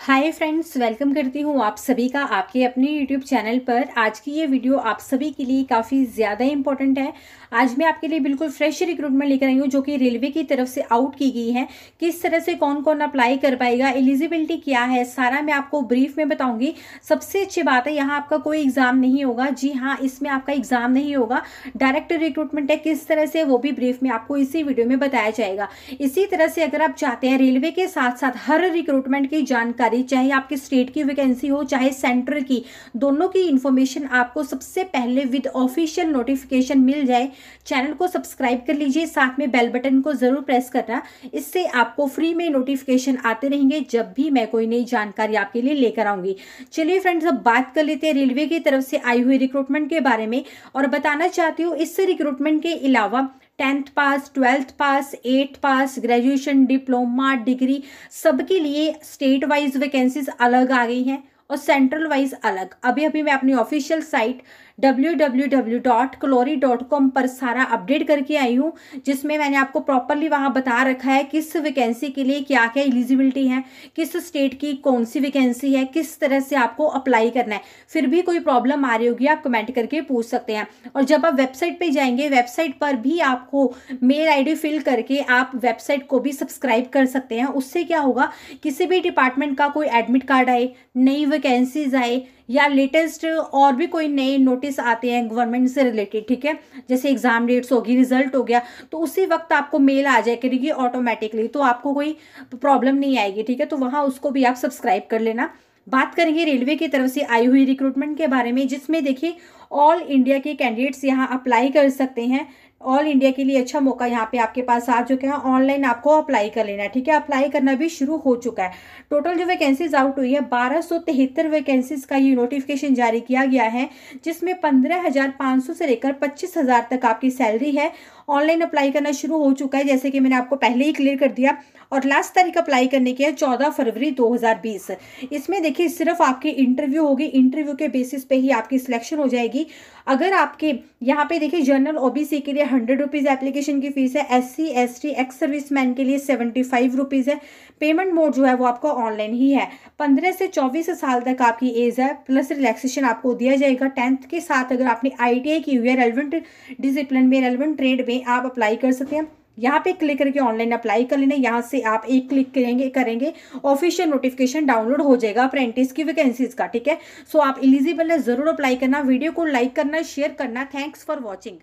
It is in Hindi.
हाय फ्रेंड्स वेलकम करती हूँ आप सभी का आपके अपने यूट्यूब चैनल पर आज की ये वीडियो आप सभी के लिए काफ़ी ज़्यादा इंपॉर्टेंट है आज मैं आपके लिए बिल्कुल फ्रेश रिक्रूटमेंट लेकर आई हूँ जो कि रेलवे की तरफ से आउट की गई है किस तरह से कौन कौन अप्लाई कर पाएगा एलिजिबिलिटी क्या है सारा मैं आपको ब्रीफ में बताऊँगी सबसे अच्छी बात है यहाँ आपका कोई एग्ज़ाम नहीं होगा जी हाँ इसमें आपका एग्ज़ाम नहीं होगा डायरेक्ट रिक्रूटमेंट है किस तरह से वो भी ब्रीफ में आपको इसी वीडियो में बताया जाएगा इसी तरह से अगर आप चाहते हैं रेलवे के साथ साथ हर रिक्रूटमेंट की जानकारी अधिकारी चाहे आपके स्टेट की वैकेंसी हो चाहे सेंट्रल की दोनों की इन्फॉर्मेशन आपको सबसे पहले विद ऑफिशियल नोटिफिकेशन मिल जाए चैनल को सब्सक्राइब कर लीजिए साथ में बेल बटन को ज़रूर प्रेस करना इससे आपको फ्री में नोटिफिकेशन आते रहेंगे जब भी मैं कोई नई जानकारी आपके लिए लेकर आऊँगी चलिए फ्रेंड्स अब बात कर लेते हैं रेलवे की तरफ से आई हुई रिक्रूटमेंट के बारे में और बताना चाहती हूँ इस रिक्रूटमेंट के अलावा tenth pass twelfth pass eight pass graduation diploma degree सबके लिए स्टेट वाइज वैकेंसीज अलग आ गई हैं और सेंट्रल वाइज अलग अभी अभी मैं अपनी ऑफिशियल साइट डब्ल्यू पर सारा अपडेट करके आई हूँ जिसमें मैंने आपको प्रॉपरली वहाँ बता रखा है किस वैकेंसी के लिए क्या क्या एलिजिबिलिटी है किस स्टेट की कौन सी वैकेंसी है किस तरह से आपको अप्लाई करना है फिर भी कोई प्रॉब्लम आ रही होगी आप कमेंट करके पूछ सकते हैं और जब आप वेबसाइट पर जाएंगे वेबसाइट पर भी आपको मेल आई फिल करके आप वेबसाइट को भी सब्सक्राइब कर सकते हैं उससे क्या होगा किसी भी डिपार्टमेंट का कोई एडमिट कार्ड आए नई वैकेंसीज आए या लेटेस्ट और भी कोई नए नोटिस आते हैं गवर्नमेंट से रिलेटेड ठीक है जैसे एग्जाम डेट्स होगी रिजल्ट हो गया तो उसी वक्त आपको मेल आ जाए करेगी ऑटोमेटिकली तो आपको कोई प्रॉब्लम नहीं आएगी ठीक है तो वहाँ उसको भी आप सब्सक्राइब कर लेना बात करेंगे रेलवे की तरफ से आई हुई रिक्रूटमेंट के बारे में जिसमें देखिए ऑल इंडिया के कैंडिडेट्स यहाँ अप्लाई कर सकते हैं ऑल इंडिया के लिए अच्छा मौका यहाँ पे आपके पास आ चुका है ऑनलाइन आपको अप्लाई कर लेना है ठीक है अप्लाई करना भी शुरू हो चुका है टोटल जो वैकेंसीज आउट हुई है बारह सौ तिहत्तर वैकेंसीज का ये नोटिफिकेशन जारी किया गया है जिसमें पंद्रह हज़ार पाँच सौ से लेकर पच्चीस हज़ार तक आपकी सैलरी है ऑनलाइन अप्लाई करना शुरू हो चुका है जैसे कि मैंने आपको पहले ही क्लियर कर दिया और लास्ट तारीख अप्लाई करने की है चौदह फरवरी 2020 इसमें देखिए सिर्फ आपकी इंटरव्यू होगी इंटरव्यू के बेसिस पे ही आपकी सिलेक्शन हो जाएगी अगर आपके यहाँ पे देखिए जनरल ओबीसी के लिए हंड्रेड रुपीज़ एप्लीकेशन की फ़ीस है S C S T ex service man के लिए सेवेंटी फाइव रुपीज़ है पेमेंट मोड जो है वो आपका ऑनलाइन ही है पंद्रह से चौबीस साल तक आपकी एज है प्लस रिलैक्सेशन आपको दिया जाएगा टेंथ के साथ अगर आपने आई की हुई है रेलिवेंट डिसिप्लिन में रेलिवेंट ट्रेड में आप अप्लाई कर सकते हैं यहाँ पे क्लिक करके ऑनलाइन अप्लाई कर लेना यहाँ से आप एक क्लिक करेंगे करेंगे ऑफिशियल नोटिफिकेशन डाउनलोड हो जाएगा अप्रेंटिस की वैकेंसीज का ठीक है सो so, आप इलिजिबल है ज़रूर अप्लाई करना वीडियो को लाइक करना शेयर करना थैंक्स फॉर वॉचिंग